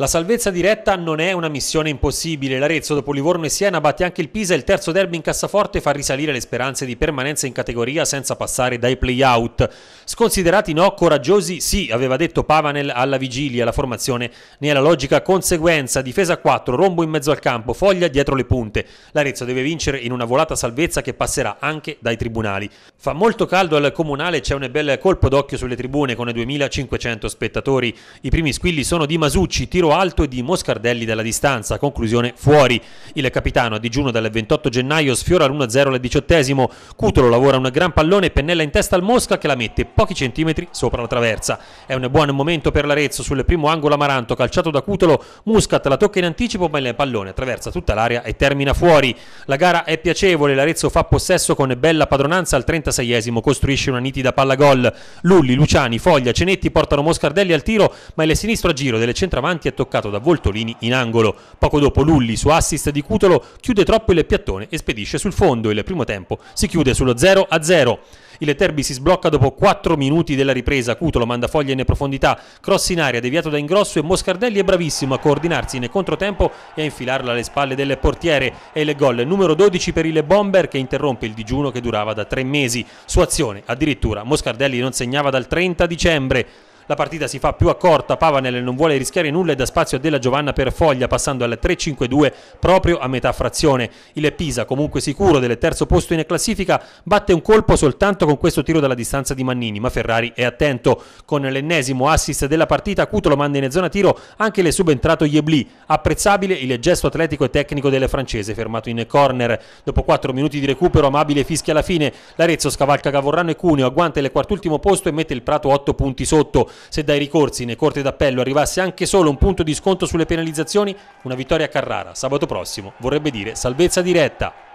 La salvezza diretta non è una missione impossibile. L'Arezzo, dopo Livorno e Siena, batte anche il Pisa. Il terzo derby in cassaforte fa risalire le speranze di permanenza in categoria senza passare dai play-out. Sconsiderati no, coraggiosi sì, aveva detto Pavanel alla vigilia. La formazione ne è la logica conseguenza. Difesa 4, rombo in mezzo al campo, foglia dietro le punte. L'Arezzo deve vincere in una volata salvezza che passerà anche dai tribunali. Fa molto caldo al comunale, c'è un bel colpo d'occhio sulle tribune con i 2500 spettatori. I primi squilli sono di Masucci, tiro alto e di Moscardelli dalla distanza. Conclusione fuori. Il capitano a digiuno dal 28 gennaio sfiora l'1-0 al diciottesimo. Cutolo lavora un gran pallone, pennella in testa al Mosca che la mette pochi centimetri sopra la traversa. È un buon momento per l'Arezzo sul primo angolo amaranto calciato da Cutolo. Muscat la tocca in anticipo ma il pallone attraversa tutta l'area e termina fuori. La gara è piacevole, l'Arezzo fa possesso con bella padronanza al 36esimo, costruisce una nitida palla gol. Lulli, Luciani, Foglia, Cenetti portano Moscardelli al tiro ma il sinistro a giro delle centravanti anche toccato da Voltolini in angolo. Poco dopo Lulli su assist di Cutolo chiude troppo il piattone e spedisce sul fondo. Il primo tempo si chiude sullo 0-0. Il Terbi si sblocca dopo 4 minuti della ripresa. Cutolo manda foglie in profondità, cross in aria deviato da Ingrosso e Moscardelli è bravissimo a coordinarsi nel controtempo e a infilarla alle spalle del portiere. E il gol numero 12 per il Bomber che interrompe il digiuno che durava da 3 mesi. Su azione addirittura Moscardelli non segnava dal 30 dicembre. La partita si fa più accorta, Pavanel non vuole rischiare nulla e dà spazio a Della Giovanna per Foglia passando al 3-5-2 proprio a metà frazione. Il Pisa, comunque sicuro del terzo posto in classifica, batte un colpo soltanto con questo tiro dalla distanza di Mannini, ma Ferrari è attento. Con l'ennesimo assist della partita, Cutolo manda in zona tiro anche le subentrato Yebli. Apprezzabile il gesto atletico e tecnico del francese, fermato in corner. Dopo 4 minuti di recupero, Amabile fischia alla fine. L'Arezzo scavalca Gavorrano e Cuneo, agguanta il quartultimo posto e mette il Prato 8 punti sotto. Se dai ricorsi nei corte d'appello arrivasse anche solo un punto di sconto sulle penalizzazioni, una vittoria a Carrara sabato prossimo vorrebbe dire salvezza diretta.